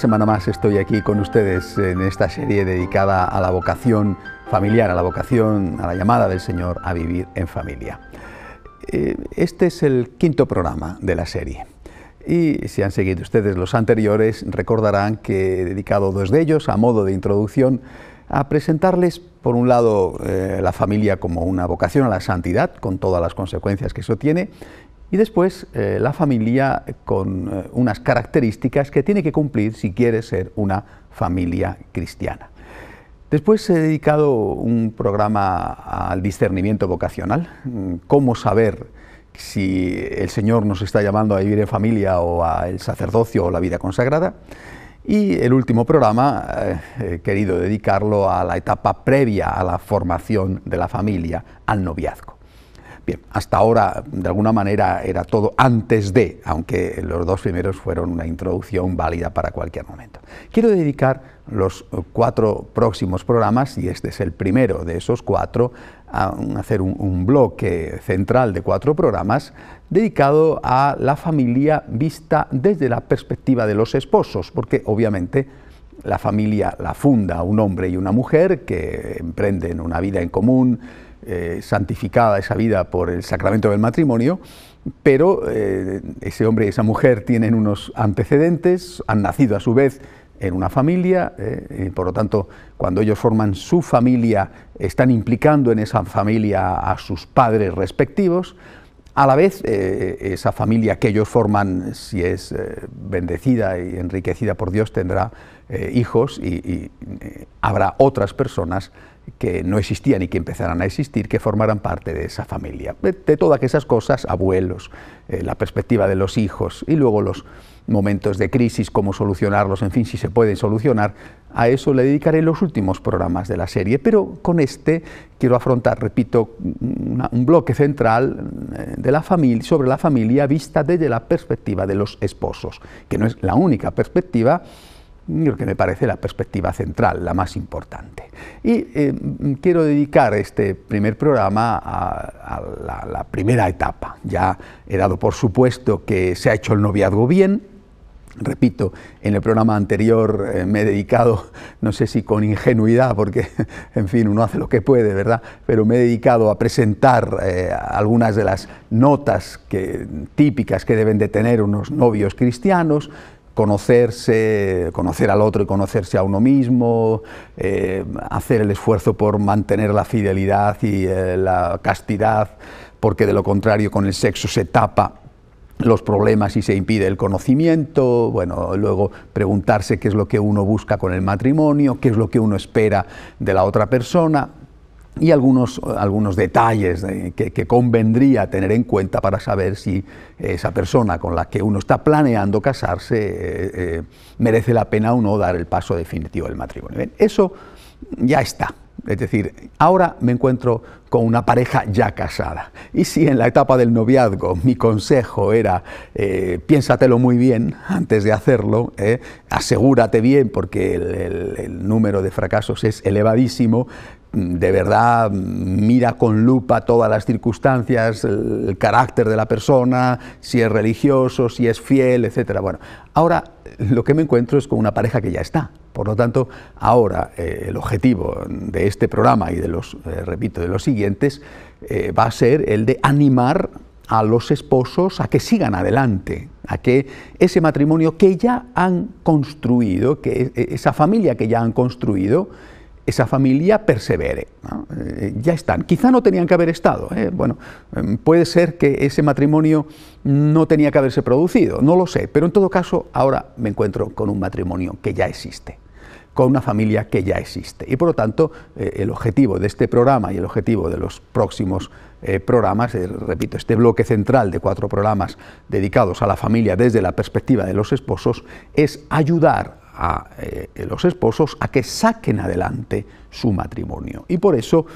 semana más estoy aquí con ustedes en esta serie dedicada a la vocación familiar, a la vocación, a la llamada del Señor a vivir en familia. Eh, este es el quinto programa de la serie. Y si han seguido ustedes los anteriores, recordarán que he dedicado dos de ellos a modo de introducción a presentarles, por un lado, eh, la familia como una vocación a la santidad, con todas las consecuencias que eso tiene, y después eh, la familia con eh, unas características que tiene que cumplir si quiere ser una familia cristiana. Después he dedicado un programa al discernimiento vocacional, mm, cómo saber si el Señor nos está llamando a vivir en familia o al sacerdocio o la vida consagrada. Y el último programa eh, he querido dedicarlo a la etapa previa a la formación de la familia, al noviazgo hasta ahora de alguna manera era todo antes de, aunque los dos primeros fueron una introducción válida para cualquier momento. Quiero dedicar los eh, cuatro próximos programas, y este es el primero de esos cuatro, a hacer un, un bloque central de cuatro programas dedicado a la familia vista desde la perspectiva de los esposos, porque obviamente la familia la funda un hombre y una mujer que emprenden una vida en común, eh, santificada esa vida por el sacramento del matrimonio, pero eh, ese hombre y esa mujer tienen unos antecedentes, han nacido a su vez en una familia, eh, y por lo tanto, cuando ellos forman su familia, están implicando en esa familia a sus padres respectivos. A la vez, esa familia que ellos forman, si es bendecida y enriquecida por Dios, tendrá eh, hijos y, eh, habrá otras personas que no existían y que empezarán a existir, que formarán parte de esa familia. De, todas esas cosas, abuelos, eh, la perspectiva de los hijos y luego los momentos de crisis, cómo solucionarlos, en fin, si se pueden solucionar, a eso le dedicaré los últimos programas de la serie. Pero con este quiero afrontar, repito, un bloque central de la familia, sobre la familia vista desde la perspectiva de los esposos, que no es la única perspectiva, lo que me parece la perspectiva central, la más importante. Y eh, quiero dedicar este primer programa a, la, primera etapa. Ya he dado por supuesto que se ha hecho el noviazgo bien. Repito, en el programa anterior eh, me he dedicado, no sé si con ingenuidad, porque en fin, uno hace lo que puede, ¿verdad? Pero me he dedicado a presentar eh, algunas de las notas que, típicas que deben de tener unos novios cristianos, conocerse, conocer al otro y conocerse a uno mismo, eh, hacer el esfuerzo por mantener la fidelidad y eh, la castidad, porque de lo contrario con el sexo se tapa los problemas y se impide el conocimiento, bueno, luego preguntarse qué es lo que uno busca con el matrimonio, qué es lo que uno espera de la otra persona, y algunos, algunos detalles que, convendría tener en cuenta para saber si esa persona con la que uno está planeando casarse eh, eh, merece la pena o no dar el paso definitivo del matrimonio. eso ya está. Es decir, ahora me encuentro con una pareja ya casada. Y si en la etapa del noviazgo mi consejo era eh, piénsatelo muy bien antes de hacerlo, asegúrate bien porque el, número de fracasos es elevadísimo, de verdad mira con lupa todas las circunstancias, el, carácter de la persona, si es religioso, si es fiel, etc. Bueno, ahora lo que me encuentro es con una pareja que ya está. Por lo tanto, ahora eh, el objetivo de este programa y de los, eh, repito, de los siguientes, eh, va a ser el de animar a los esposos a que sigan adelante, a que ese matrimonio que ya han construido, que e, esa familia que ya han construido, esa familia persevere. Eh, ya están. Quizá no tenían que haber estado. ¿eh? Bueno, em, puede ser que ese matrimonio no tenía que haberse producido, no lo sé. Pero en todo caso, ahora me encuentro con un matrimonio que ya existe con una familia que ya existe. Y por lo tanto, eh, el objetivo de este programa y el objetivo de los próximos programas, repito, este bloque central de cuatro programas dedicados a la familia desde la perspectiva de los esposos, es ayudar a eh, los esposos a que saquen adelante su matrimonio. Y por eso,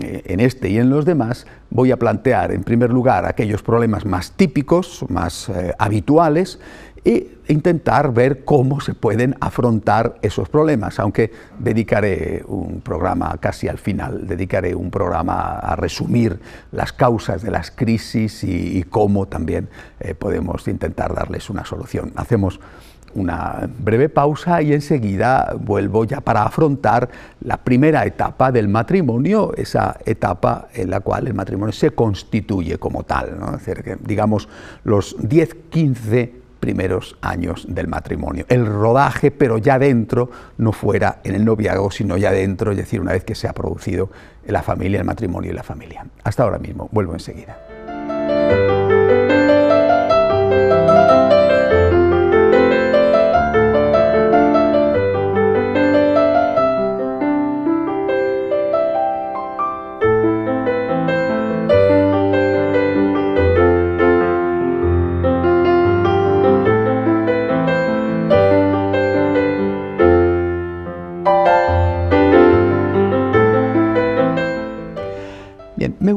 eh, en este y en los demás, voy a plantear, en primer lugar, aquellos problemas más típicos, más eh, habituales, e intentar ver cómo se pueden afrontar esos problemas, aunque dedicaré un programa casi al final, dedicaré un programa a resumir las causas de las crisis y, y cómo también podemos intentar darles una solución. Hacemos una breve pausa y enseguida vuelvo ya para afrontar la primera etapa del matrimonio, esa etapa en la cual el matrimonio se constituye como tal, digamos los 10, 15 primeros años del matrimonio. El rodaje, pero ya dentro, no fuera en el noviazgo, sino ya dentro, es decir, una vez que se ha producido la familia, el matrimonio y la familia. Hasta ahora mismo, vuelvo enseguida.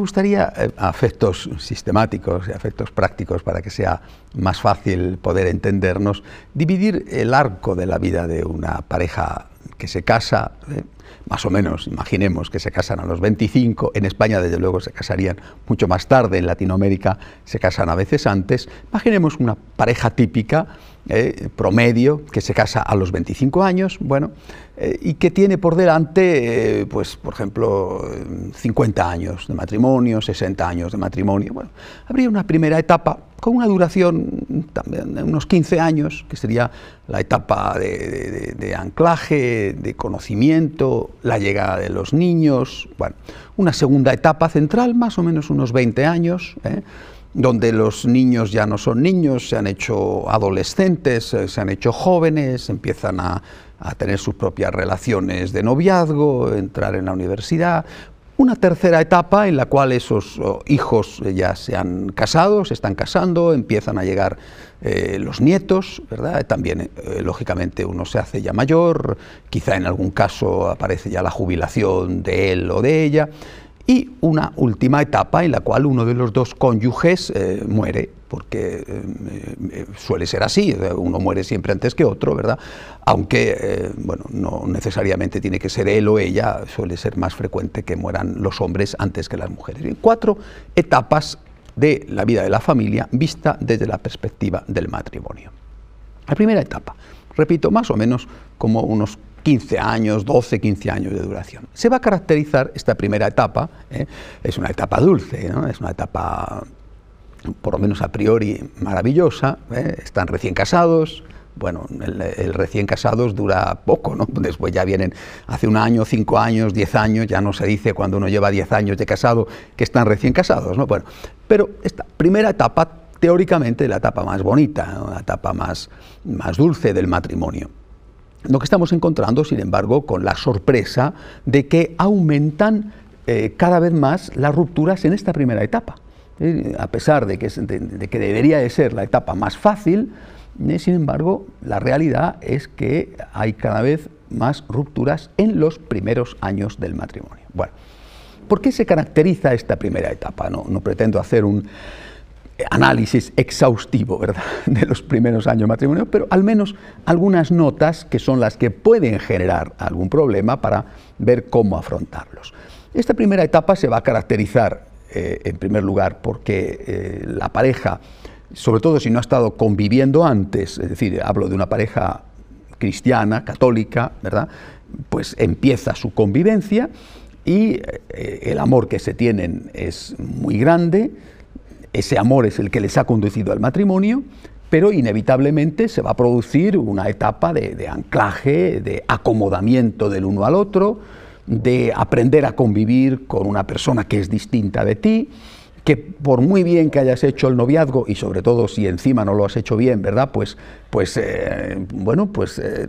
gustaría, eh, a efectos sistemáticos y prácticos, para que sea más fácil poder entendernos, dividir el arco de la vida de una pareja que se casa, eh, más o menos, imaginemos que se casan a los 25, en España desde luego se casarían mucho más tarde, en Latinoamérica se casan a veces antes, imaginemos una pareja típica eh, promedio, que se casa a los 25 años, bueno, eh, y que tiene por delante, eh, pues, por ejemplo, 50 años de matrimonio, 60 años de matrimonio. Bueno, habría una primera etapa con una duración también de unos 15 años, que sería la etapa de, anclaje, de conocimiento, la llegada de los niños, bueno, una segunda etapa central, más o menos unos 20 años, donde los niños ya no son niños, se han hecho adolescentes, eh, se han hecho jóvenes, empiezan a, tener sus propias relaciones de noviazgo, entrar en la universidad, una tercera etapa en la cual esos oh, hijos eh, ya se han casado, se están casando, empiezan a llegar eh, los nietos, ¿verdad? También, lógicamente, uno se hace ya mayor, quizá en algún caso aparece ya la jubilación de él o de ella, y una última etapa en la cual uno de los dos cónyuges eh, muere, porque eh, eh, suele ser así, uno muere siempre antes que otro, ¿verdad? Aunque, bueno, no necesariamente tiene que ser él o ella, suele ser más frecuente que mueran los hombres antes que las mujeres. cuatro etapas de la vida de la familia vista desde la perspectiva del matrimonio. La primera etapa, repito, más o menos como unos 15 años, 12, 15 años de duración. Se va a caracterizar esta primera etapa, ¿eh? es una etapa dulce, ¿no? es una etapa por lo menos a priori maravillosa, ¿eh? están recién casados, bueno, el, recién casados dura poco, ¿no? Después ya vienen hace un año, cinco años, diez años, ya no se dice cuando uno lleva diez años de casado que están recién casados, ¿no? Bueno, pero esta primera etapa, teóricamente, la etapa más bonita, la etapa más, más dulce del matrimonio. Lo que estamos encontrando, sin embargo, con la sorpresa de que aumentan eh, cada vez más las rupturas en esta primera etapa. Eh, a pesar de que, que, debería de ser la etapa más fácil, eh, sin embargo, la realidad es que hay cada vez más rupturas en los primeros años del matrimonio. Bueno, ¿por qué se caracteriza esta primera etapa? no pretendo hacer un análisis exhaustivo ¿verdad? de los primeros años de matrimonio, pero al menos algunas notas que son las que pueden generar algún problema para ver cómo afrontarlos. Esta primera etapa se va a caracterizar, eh, en primer lugar, porque eh, la pareja, sobre todo si no ha estado conviviendo antes, es decir, hablo de una pareja cristiana, católica, ¿verdad? Pues empieza su convivencia y eh, el amor que se tienen es muy grande, ese amor es el que les ha conducido al matrimonio, pero inevitablemente se va a producir una etapa de, anclaje, de acomodamiento del uno al otro, de aprender a convivir con una persona que es distinta de ti, que por muy bien que hayas hecho el noviazgo, y sobre todo si encima no lo has hecho bien, ¿verdad? Pues pues eh, bueno, pues eh,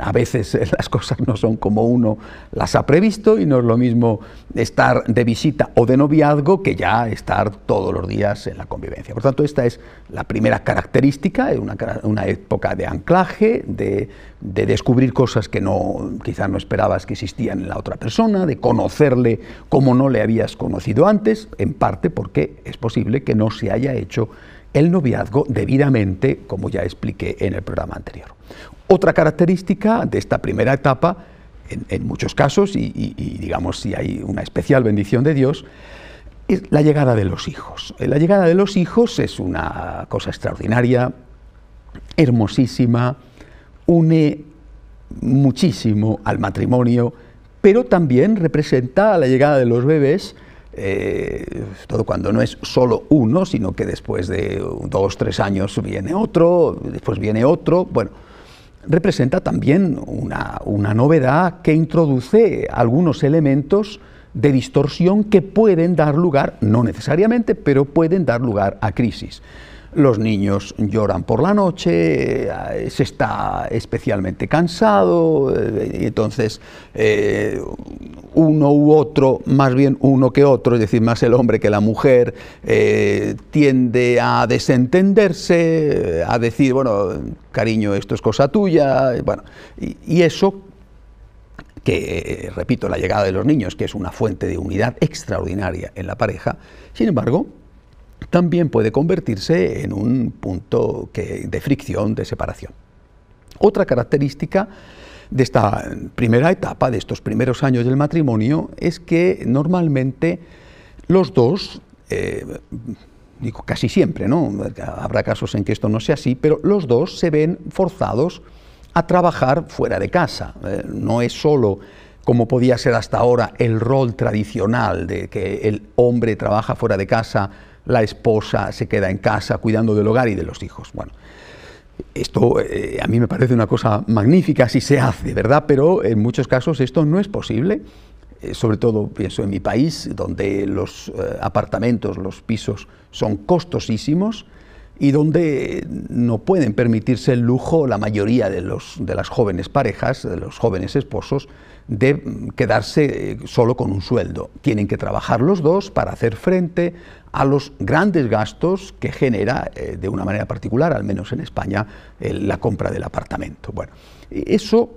a veces eh, las cosas no son como uno las ha previsto y no es lo mismo estar de visita o de noviazgo que ya estar todos los días en la convivencia. Por tanto, esta es la primera característica, una, una época de anclaje, de, descubrir cosas que no, quizás no esperabas que existían en la otra persona, de conocerle como no le habías conocido antes, en parte porque es posible que no se haya hecho el noviazgo debidamente, como ya expliqué en el programa anterior. Otra característica de esta primera etapa, en, muchos casos, y, y digamos si hay una especial bendición de Dios, es la llegada de los hijos. Eh, la llegada de los hijos es una cosa extraordinaria, hermosísima, une muchísimo al matrimonio, pero también representa la llegada de los bebés eh, todo cuando no es solo uno, sino que después de dos, tres años viene otro, después viene otro, bueno, representa también una novedad que introduce algunos elementos de distorsión que pueden dar lugar, no necesariamente, pero pueden dar lugar a crisis los niños lloran por la noche, eh, se está especialmente cansado, eh, y entonces eh, uno u otro, más bien uno que otro, es decir, más el hombre que la mujer, tiende a desentenderse, a decir, bueno, cariño, esto es cosa tuya, bueno, y eso que, repito, la llegada de los niños, que es una fuente de unidad extraordinaria en la pareja, sin embargo, también puede convertirse en un punto de fricción, de separación. Otra característica de esta primera etapa, de estos primeros años del matrimonio, es que normalmente los dos, eh, digo casi siempre, ¿no? habrá casos en que esto no sea así, pero los dos se ven forzados a trabajar fuera de casa. Eh, no es solo como podía ser hasta ahora el rol tradicional de que el hombre trabaja fuera de casa la esposa se queda en casa cuidando del hogar y de los hijos. Bueno, esto eh, a mí me parece una cosa magnífica si se hace, ¿verdad? Pero en muchos casos esto no es posible. Eh, sobre todo pienso en mi país, donde los eh, apartamentos, los pisos son costosísimos, y donde no pueden permitirse el lujo la mayoría de, los, de las jóvenes parejas, de los jóvenes esposos, de quedarse eh, solo con un sueldo. Tienen que trabajar los dos para hacer frente a los grandes gastos que genera, eh, de una manera particular, al menos en España, la compra del apartamento. Bueno, eso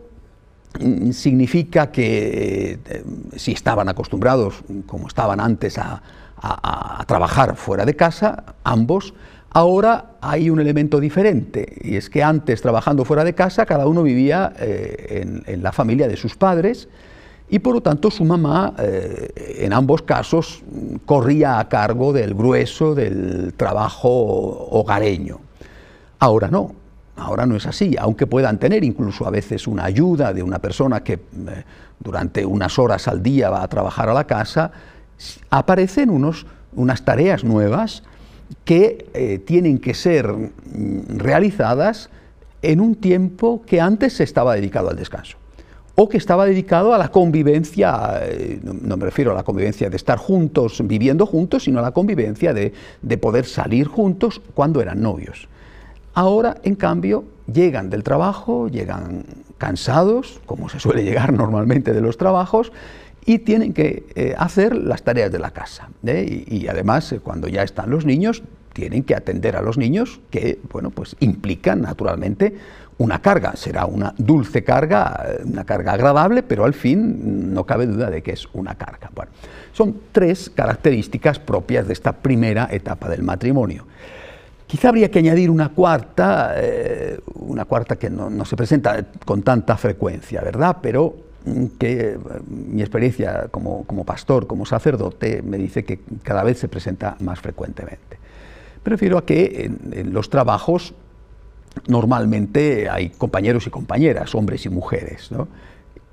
mm, significa que eh, si estaban acostumbrados, como estaban antes, a trabajar fuera de casa, ambos, Ahora hay un elemento diferente, y es que antes, trabajando fuera de casa, cada uno vivía eh, en, la familia de sus padres, y por lo tanto su mamá, eh, en ambos casos, corría a cargo del grueso del trabajo hogareño. Ahora no, ahora no es así, aunque puedan tener incluso a veces una ayuda de una persona que eh, durante unas horas al día va a trabajar a la casa, aparecen unas tareas nuevas, que eh, tienen que ser mm, realizadas en un tiempo que antes estaba dedicado al descanso o que estaba dedicado a la convivencia, eh, no me refiero a la convivencia de estar juntos, viviendo juntos, sino a la convivencia de poder salir juntos cuando eran novios. Ahora, en cambio, llegan del trabajo, llegan cansados, como se suele llegar normalmente de los trabajos, y tienen que eh, hacer las tareas de la casa. ¿eh? Y, además, eh, cuando ya están los niños, tienen que atender a los niños que, bueno, pues implican naturalmente una carga. Será una dulce carga, una carga agradable, pero al fin no cabe duda de que es una carga. son tres características propias de esta primera etapa del matrimonio. Quizá habría que añadir una cuarta, una cuarta que no, se presenta con tanta frecuencia, ¿verdad? Pero que eh, mi experiencia como, pastor, como sacerdote, me dice que cada vez se presenta más frecuentemente. Prefiero a que en, los trabajos normalmente hay compañeros y compañeras, hombres y mujeres,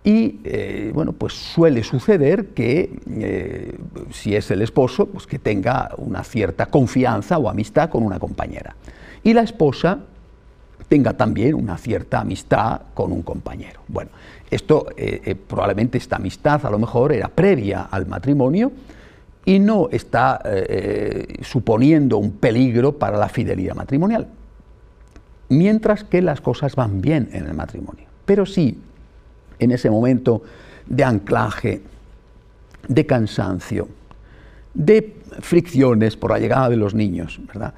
Y eh, bueno, pues suele suceder que eh, si es el esposo, pues que tenga una cierta confianza o amistad con una compañera. Y la esposa tenga también una cierta amistad con un compañero. Bueno, esto eh, eh, probablemente esta amistad a lo mejor era previa al matrimonio y no está eh, suponiendo un peligro para la fidelidad matrimonial. Mientras que las cosas van bien en el matrimonio. Pero sí, en ese momento de anclaje, de cansancio, de fricciones por la llegada de los niños, ¿verdad?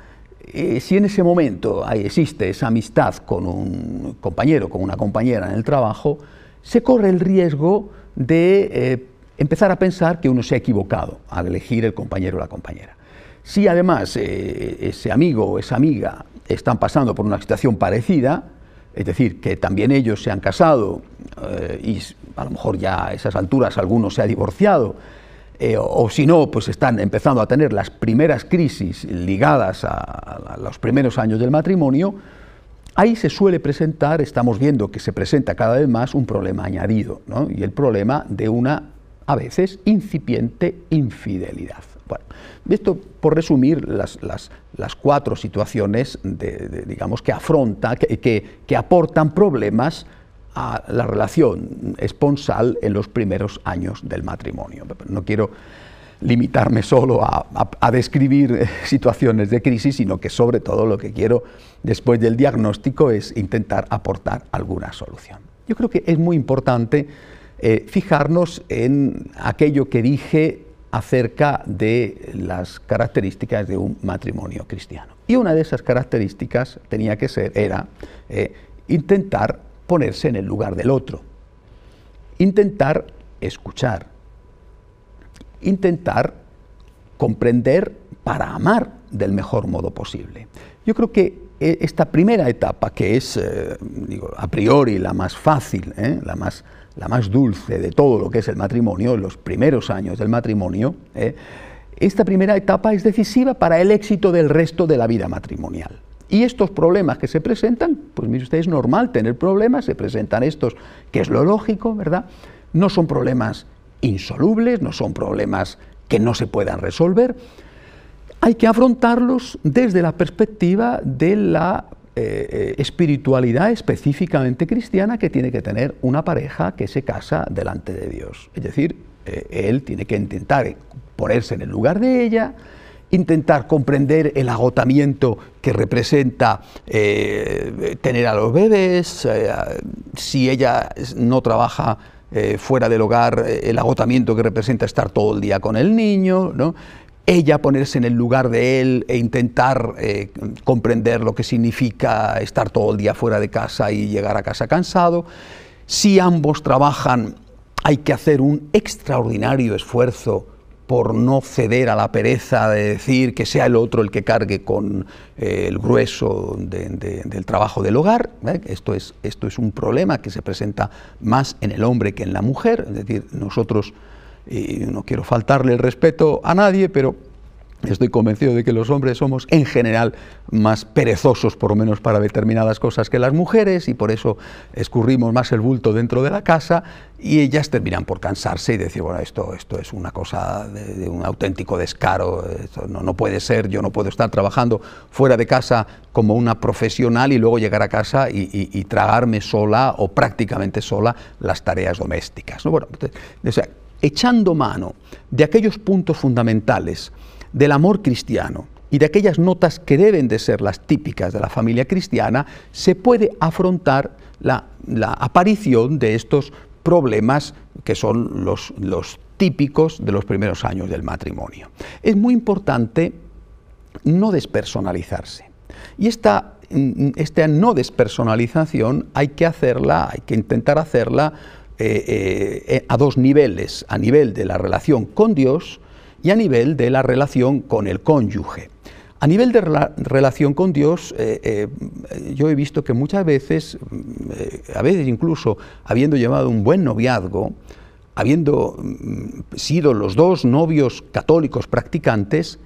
si en ese momento existe esa amistad con un compañero, con una compañera en el trabajo, se corre el riesgo de eh, empezar a pensar que uno se ha equivocado al elegir el compañero o la compañera. Si además eh, ese amigo o esa amiga están pasando por una situación parecida, es decir, que también ellos se han casado eh, y a lo mejor ya a esas alturas alguno se ha divorciado, o, si no, pues están empezando a tener las primeras crisis ligadas a los primeros años del matrimonio, Ahí se suele presentar, estamos viendo que se presenta cada vez más un problema añadido, y el problema de una, a veces, incipiente infidelidad. Bueno, esto por resumir las, las, cuatro situaciones digamos, que afronta, que, que, que aportan problemas a la relación esponsal en los primeros años del matrimonio. No quiero limitarme solo a, describir eh, situaciones de crisis, sino que sobre todo lo que quiero después del diagnóstico es intentar aportar alguna solución. Yo creo que es muy importante eh, fijarnos en aquello que dije acerca de las características de un matrimonio cristiano. Y una de esas características tenía que ser, era eh, intentar ponerse en el lugar del otro, intentar escuchar, intentar comprender para amar del mejor modo posible. Yo creo que eh, esta primera etapa, que es eh, a priori la más fácil, ¿eh? la, más, la, más, dulce de todo lo que es el matrimonio, los primeros años del matrimonio, esta primera etapa es decisiva para el éxito del resto de la vida matrimonial. Y estos problemas que se presentan, pues mire usted, es normal tener problemas, se presentan estos, que es lo lógico, ¿verdad? No son problemas insolubles, no son problemas que no se puedan resolver, hay que afrontarlos desde la perspectiva de la eh, eh, espiritualidad específicamente cristiana que tiene que tener una pareja que se casa delante de Dios. Es decir, eh, él tiene que intentar ponerse en el lugar de ella, intentar comprender el agotamiento que representa tener a los bebés, si ella no trabaja eh, fuera del hogar, eh, el agotamiento que representa estar todo el día con el niño, ella ponerse en el lugar de él e intentar eh, comprender lo que significa estar todo el día fuera de casa y llegar a casa cansado. Si ambos trabajan, hay que hacer un extraordinario esfuerzo por no ceder a la pereza de decir que sea el otro el que cargue con eh, el grueso del trabajo del hogar. ¿eh? Esto, es, esto es un problema que se presenta más en el hombre que en la mujer. Es decir, nosotros, no quiero faltarle el respeto a nadie, pero Estoy convencido de que los hombres somos en general más perezosos, por lo menos para determinadas cosas, que las mujeres y por eso escurrimos más el bulto dentro de la casa y ellas terminan por cansarse y decir, bueno, esto, es una cosa de, un auténtico descaro, no, puede ser, yo no puedo estar trabajando fuera de casa como una profesional y luego llegar a casa y, tragarme sola o prácticamente sola las tareas domésticas. o sea, echando mano de aquellos puntos fundamentales, del amor cristiano y de aquellas notas que deben de ser las típicas de la familia cristiana, se puede afrontar la, aparición de estos problemas que son los, típicos de los primeros años del matrimonio. Es muy importante no despersonalizarse. Y esta, mm, no despersonalización hay que hacerla, hay que intentar hacerla eh, eh, eh, a dos niveles, a nivel de la relación con Dios, y a nivel de la relación con el cónyuge. A nivel de la relación con Dios, eh, eh, yo he visto que muchas veces, mm, eh, a veces incluso habiendo llevado un buen noviazgo, habiendo mm, sido los dos novios católicos practicantes,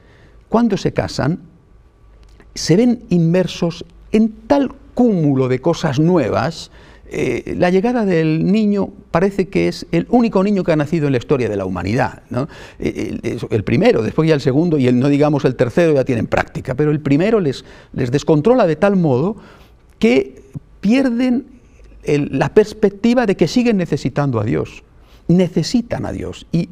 cuando se casan, se ven inmersos en tal cúmulo de cosas nuevas eh, la llegada del niño parece que es el único niño que ha nacido en la historia de la humanidad. Eh, el, primero, después ya el segundo y el, no digamos el tercero ya tienen práctica, pero el primero les, descontrola de tal modo que pierden la perspectiva de que siguen necesitando a Dios. Necesitan a Dios. Y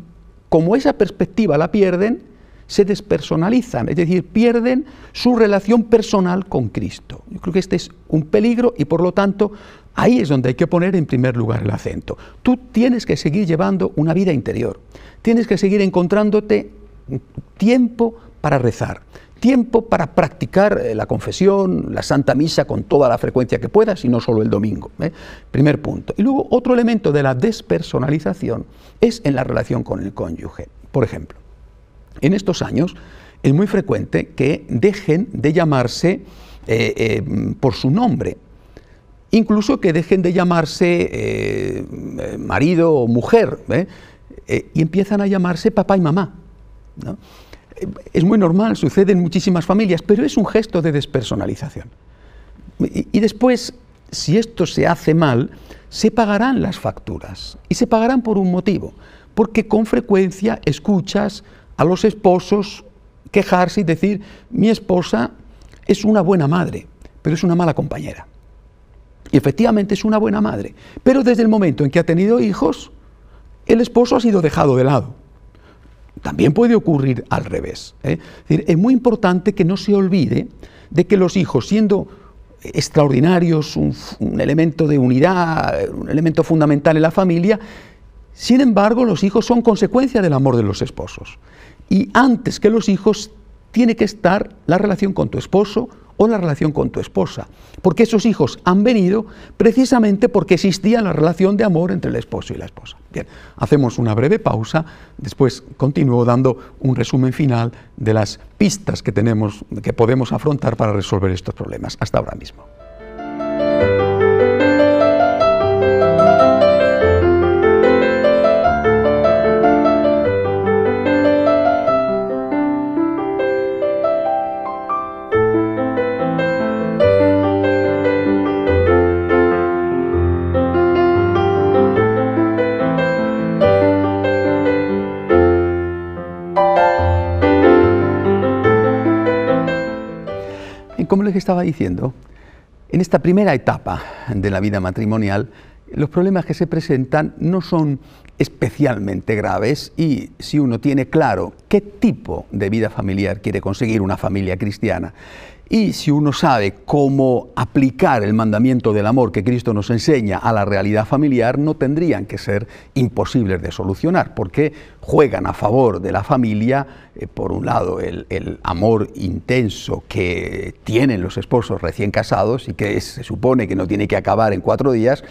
como esa perspectiva la pierden, se despersonalizan, es decir, pierden su relación personal con Cristo. Yo creo que este es un peligro y por lo tanto ahí es donde hay que poner en primer lugar el acento. Tú tienes que seguir llevando una vida interior, tienes que seguir encontrándote tiempo para rezar, tiempo para practicar eh, la confesión, la Santa Misa con toda la frecuencia que puedas y no solo el domingo. ¿eh? Primer punto. Y luego otro elemento de la despersonalización es en la relación con el cónyuge. Por ejemplo, en estos años es muy frecuente que dejen de llamarse eh, eh, por su nombre, incluso que dejen de llamarse eh, marido o mujer, y empiezan a llamarse papá y mamá. Es muy normal, sucede en muchísimas familias, pero es un gesto de despersonalización. y después, si esto se hace mal, se pagarán las facturas, y se pagarán por un motivo, porque con frecuencia escuchas a los esposos quejarse y decir, mi esposa es una buena madre, pero es una mala compañera. Y efectivamente es una buena madre, pero desde el momento en que ha tenido hijos, el esposo ha sido dejado de lado. También puede ocurrir al revés. ¿eh? Es, muy importante que no se olvide de que los hijos, siendo extraordinarios, un, elemento de unidad, un elemento fundamental en la familia, sin embargo los hijos son consecuencia del amor de los esposos. Y antes que los hijos tiene que estar la relación con tu esposo o la relación con tu esposa, porque esos hijos han venido precisamente porque existía la relación de amor entre el esposo y la esposa. Bien, hacemos una breve pausa, después continúo dando un resumen final de las pistas que que podemos afrontar para resolver estos problemas. Hasta ahora mismo. Como les estaba diciendo, en esta primera etapa de la vida matrimonial, los problemas que se presentan no son especialmente graves y si uno tiene claro qué tipo de vida familiar quiere conseguir una familia cristiana y si uno sabe cómo aplicar el mandamiento del amor que Cristo nos enseña a la realidad familiar, no tendrían que ser imposibles de solucionar, porque juegan a favor de la familia, eh, por un lado, el, amor intenso que tienen los esposos recién casados y que se supone que no tiene que acabar en cuatro días,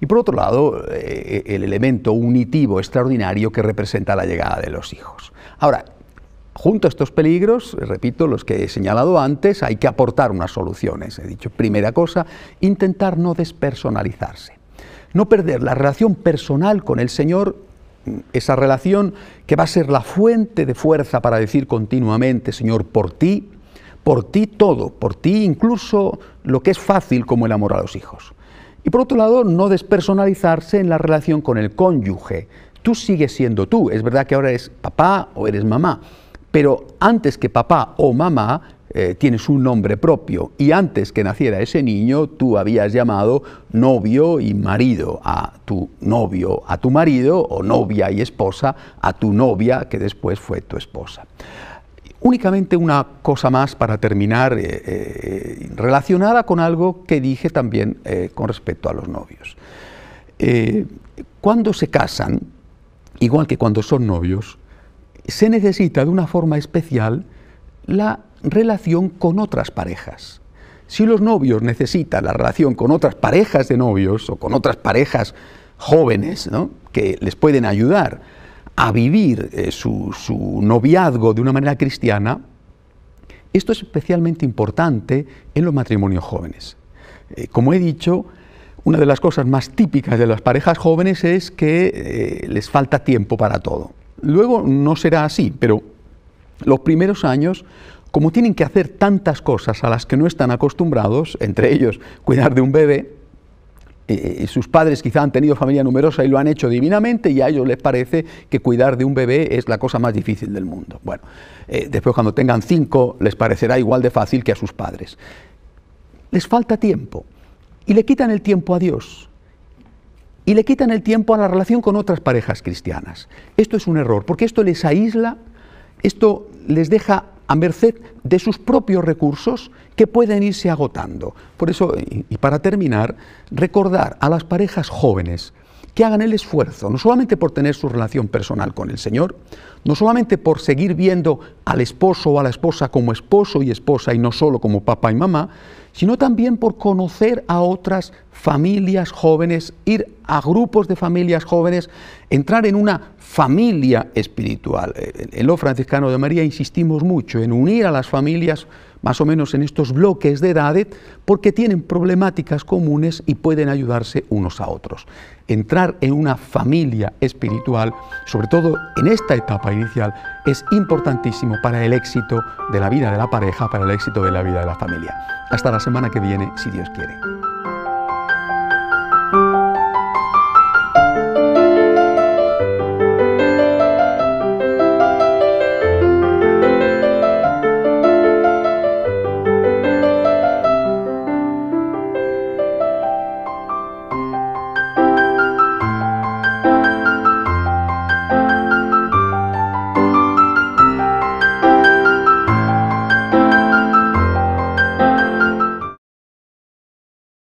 y por otro lado, eh, el elemento unitivo extraordinario que representa la llegada de los hijos. Ahora, Junto a estos peligros, repito, los que he señalado antes, hay que aportar unas soluciones. He dicho, primera cosa, intentar no despersonalizarse. No perder la relación personal con el Señor, esa relación que va a ser la fuente de fuerza para decir continuamente, Señor, por ti, por ti todo, por ti incluso lo que es fácil como el amor a los hijos. Y por otro lado, no despersonalizarse en la relación con el cónyuge. Tú sigues siendo tú, es verdad que ahora eres papá o eres mamá, pero antes que papá o mamá, eh, tienes un nombre propio y antes que naciera ese niño tú habías llamado novio y marido a tu novio, a tu marido o novia y esposa a tu novia que después fue tu esposa. Únicamente una cosa más para terminar, eh, eh, relacionada con algo que dije también con respecto a los novios. cuando se casan, igual que cuando son novios, se necesita de una forma especial la relación con otras parejas. Si los novios necesitan la relación con otras parejas de novios o con otras parejas jóvenes que les pueden ayudar a vivir eh, su, noviazgo de una manera cristiana, esto es especialmente importante en los matrimonios jóvenes. Eh, como he dicho, una de las cosas más típicas de las parejas jóvenes es que eh, les falta tiempo para todo. Luego no será así, pero los primeros años, como tienen que hacer tantas cosas a las que no están acostumbrados, entre ellos cuidar de un bebé, eh, sus padres quizá han tenido familia numerosa y lo han hecho divinamente y a ellos les parece que cuidar de un bebé es la cosa más difícil del mundo. Bueno, eh, después cuando tengan cinco les parecerá igual de fácil que a sus padres. Les falta tiempo y le quitan el tiempo a Dios y le quitan el tiempo a la relación con otras parejas cristianas. Esto es un error, porque esto les aísla, esto les deja a merced de sus propios recursos que pueden irse agotando. Por eso, y para terminar, recordar a las parejas jóvenes que hagan el esfuerzo, no solamente por tener su relación personal con el Señor, no solamente por seguir viendo al esposo o a la esposa como esposo y esposa y no solo como papá y mamá, sino también por conocer a otras familias jóvenes, ir a grupos de familias jóvenes, entrar en una familia espiritual. En eh, lo franciscano de María insistimos mucho en unir a las familias más o menos en estos bloques de edad porque tienen problemáticas comunes y pueden ayudarse unos a otros. Entrar en una familia espiritual, sobre todo en esta etapa inicial, es importantísimo para el éxito de la vida de la pareja, para el éxito de la vida de la familia. Hasta la semana que viene, si Dios quiere.